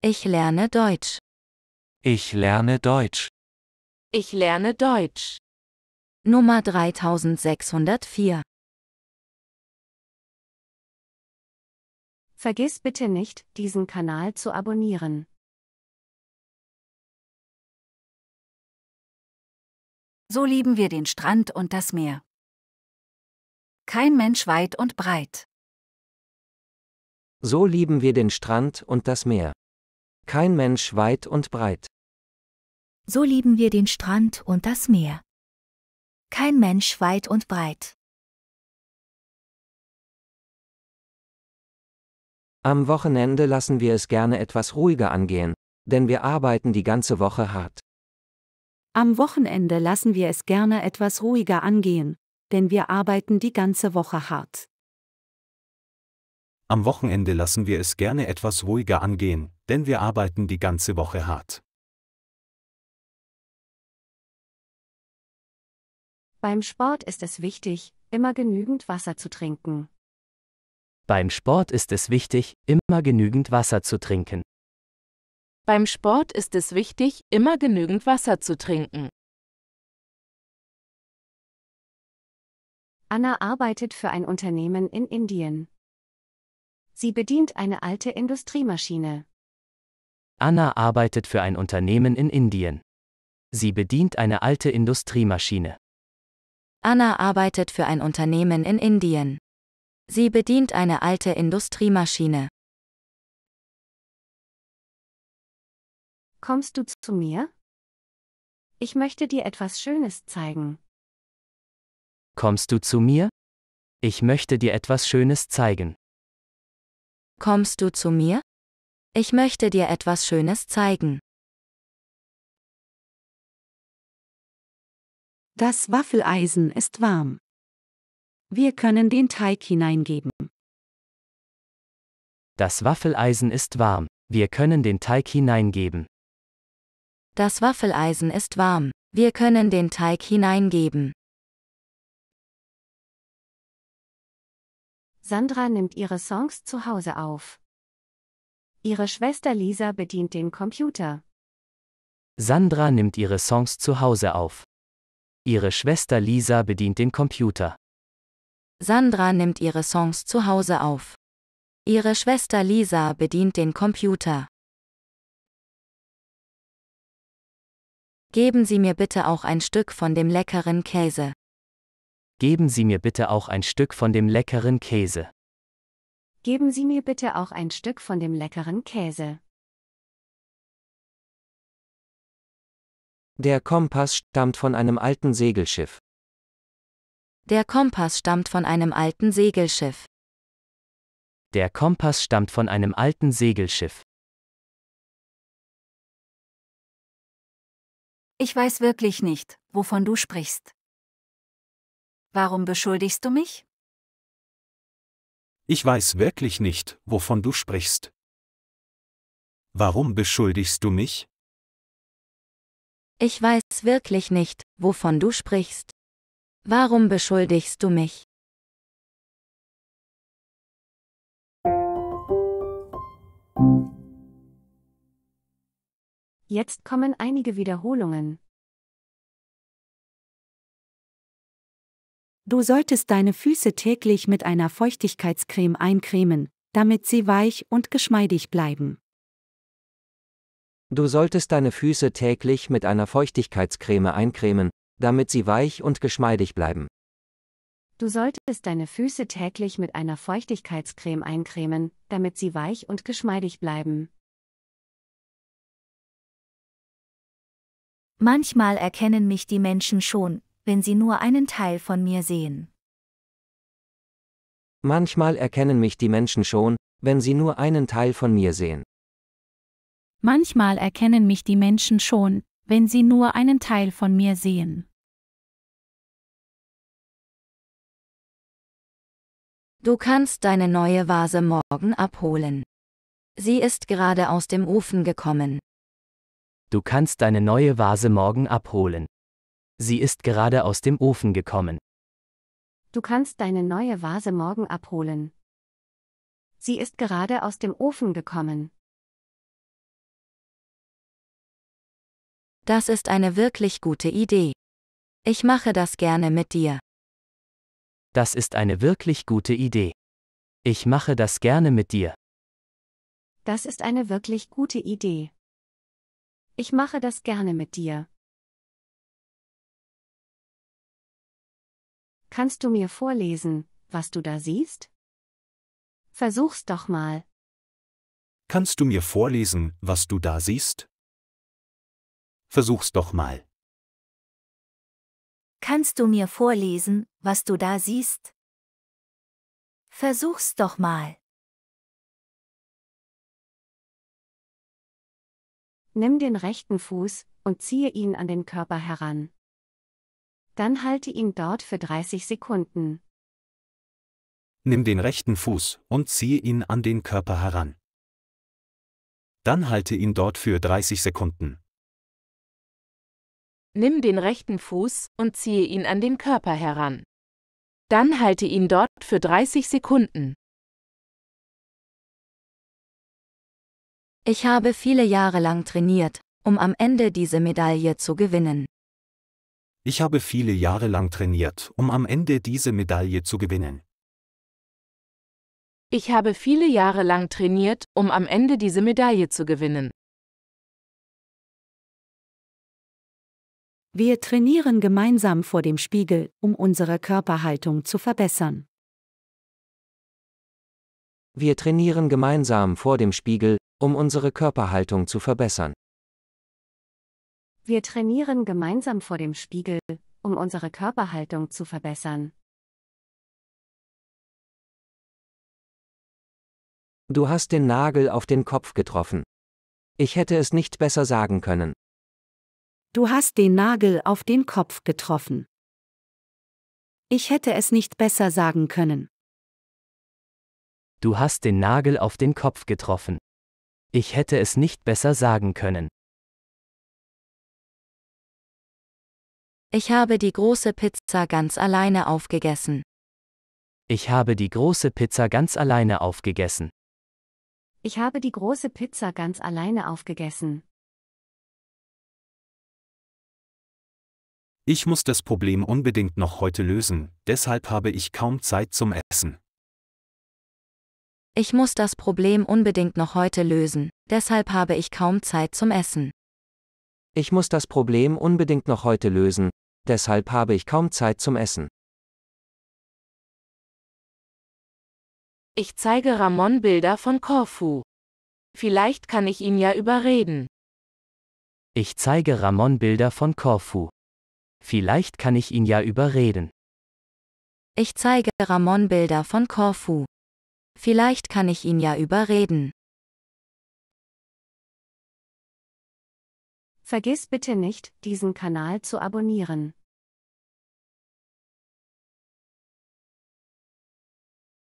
Ich lerne Deutsch. Ich lerne Deutsch. Ich lerne Deutsch. Nummer 3604. Vergiss bitte nicht, diesen Kanal zu abonnieren. So lieben wir den Strand und das Meer. Kein Mensch weit und breit. So lieben wir den Strand und das Meer. Kein Mensch weit und breit. So lieben wir den Strand und das Meer. Kein Mensch weit und breit. Am Wochenende lassen wir es gerne etwas ruhiger angehen, denn wir arbeiten die ganze Woche hart. Am Wochenende lassen wir es gerne etwas ruhiger angehen, denn wir arbeiten die ganze Woche hart. Am Wochenende lassen wir es gerne etwas ruhiger angehen, denn wir arbeiten die ganze Woche hart. Beim Sport ist es wichtig, immer genügend Wasser zu trinken. Beim Sport ist es wichtig, immer genügend Wasser zu trinken. Beim Sport ist es wichtig, immer genügend Wasser zu trinken. Anna arbeitet für ein Unternehmen in Indien. Sie bedient eine alte Industriemaschine. Anna arbeitet für ein Unternehmen in Indien. Sie bedient eine alte Industriemaschine. Anna arbeitet für ein Unternehmen in Indien. Sie bedient eine alte Industriemaschine. Kommst du zu mir? Ich möchte dir etwas Schönes zeigen. Kommst du zu mir? Ich möchte dir etwas Schönes zeigen. Kommst du zu mir? Ich möchte dir etwas Schönes zeigen. Das Waffeleisen ist warm. Wir können den Teig hineingeben. Das Waffeleisen ist warm. Wir können den Teig hineingeben. Das Waffeleisen ist warm. Wir können den Teig hineingeben. Sandra nimmt ihre Songs zu Hause auf. Ihre Schwester Lisa bedient den Computer. Sandra nimmt ihre Songs zu Hause auf. Ihre Schwester Lisa bedient den Computer. Sandra nimmt ihre Songs zu Hause auf. Ihre Schwester Lisa bedient den Computer. Geben Sie mir bitte auch ein Stück von dem leckeren Käse. Geben Sie mir bitte auch ein Stück von dem leckeren Käse. Geben Sie mir bitte auch ein Stück von dem leckeren Käse. Der Kompass stammt von einem alten Segelschiff. Der Kompass stammt von einem alten Segelschiff. Der Kompass stammt von einem alten Segelschiff. Ich weiß wirklich nicht, wovon du sprichst. Warum beschuldigst du mich? Ich weiß wirklich nicht, wovon du sprichst. Warum beschuldigst du mich? Ich weiß wirklich nicht, wovon du sprichst. Warum beschuldigst du mich? Jetzt kommen einige Wiederholungen. Du solltest deine Füße täglich mit einer Feuchtigkeitscreme eincremen, damit sie weich und geschmeidig bleiben. Du solltest deine Füße täglich mit einer Feuchtigkeitscreme eincremen, damit sie weich und geschmeidig bleiben. Du solltest deine Füße täglich mit einer Feuchtigkeitscreme eincremen, damit sie weich und geschmeidig bleiben. Manchmal erkennen mich die Menschen schon, wenn sie nur einen Teil von mir sehen. Manchmal erkennen mich die Menschen schon, wenn sie nur einen Teil von mir sehen. Manchmal erkennen mich die Menschen schon, wenn sie nur einen Teil von mir sehen. Du kannst deine neue Vase morgen abholen. Sie ist gerade aus dem Ofen gekommen. Du kannst deine neue Vase morgen abholen. Sie ist gerade aus dem Ofen gekommen. Du kannst deine neue Vase morgen abholen. Sie ist gerade aus dem Ofen gekommen. Das ist eine wirklich gute Idee. Ich mache das gerne mit dir. Das ist eine wirklich gute Idee. Ich mache das gerne mit dir. Das ist eine wirklich gute Idee. Ich mache das gerne mit dir. Kannst du mir vorlesen, was du da siehst? Versuch's doch mal. Kannst du mir vorlesen, was du da siehst? Versuch's doch mal. Kannst du mir vorlesen, was du da siehst? Versuch's doch mal. Nimm den rechten Fuß und ziehe ihn an den Körper heran. Dann halte ihn dort für 30 Sekunden. Nimm den rechten Fuß und ziehe ihn an den Körper heran. Dann halte ihn dort für 30 Sekunden. Nimm den rechten Fuß und ziehe ihn an den Körper heran. Dann halte ihn dort für 30 Sekunden. Ich habe viele Jahre lang trainiert, um am Ende diese Medaille zu gewinnen. Ich habe viele Jahre lang trainiert, um am Ende diese Medaille zu gewinnen. Ich habe viele Jahre lang trainiert, um am Ende diese Medaille zu gewinnen. Wir trainieren gemeinsam vor dem Spiegel, um unsere Körperhaltung zu verbessern. Wir trainieren gemeinsam vor dem Spiegel, um unsere Körperhaltung zu verbessern. Wir trainieren gemeinsam vor dem Spiegel, um unsere Körperhaltung zu verbessern. Du hast den Nagel auf den Kopf getroffen. Ich hätte es nicht besser sagen können. Du hast den Nagel auf den Kopf getroffen. Ich hätte es nicht besser sagen können. Du hast den Nagel auf den Kopf getroffen. Ich hätte es nicht besser sagen können. Ich habe die große Pizza ganz alleine aufgegessen. Ich habe die große Pizza ganz alleine aufgegessen. Ich habe die große Pizza ganz alleine aufgegessen. Ich muss das Problem unbedingt noch heute lösen, deshalb habe ich kaum Zeit zum Essen. Ich muss das Problem unbedingt noch heute lösen, deshalb habe ich kaum Zeit zum Essen. Ich muss das Problem unbedingt noch heute lösen, deshalb habe ich kaum Zeit zum Essen. Ich zeige Ramon Bilder von Korfu. Vielleicht kann ich ihn ja überreden. Ich zeige Ramon Bilder von Korfu. Vielleicht kann ich ihn ja überreden. Ich zeige Ramon Bilder von Korfu. Vielleicht kann ich ihn ja überreden. Vergiss bitte nicht, diesen Kanal zu abonnieren.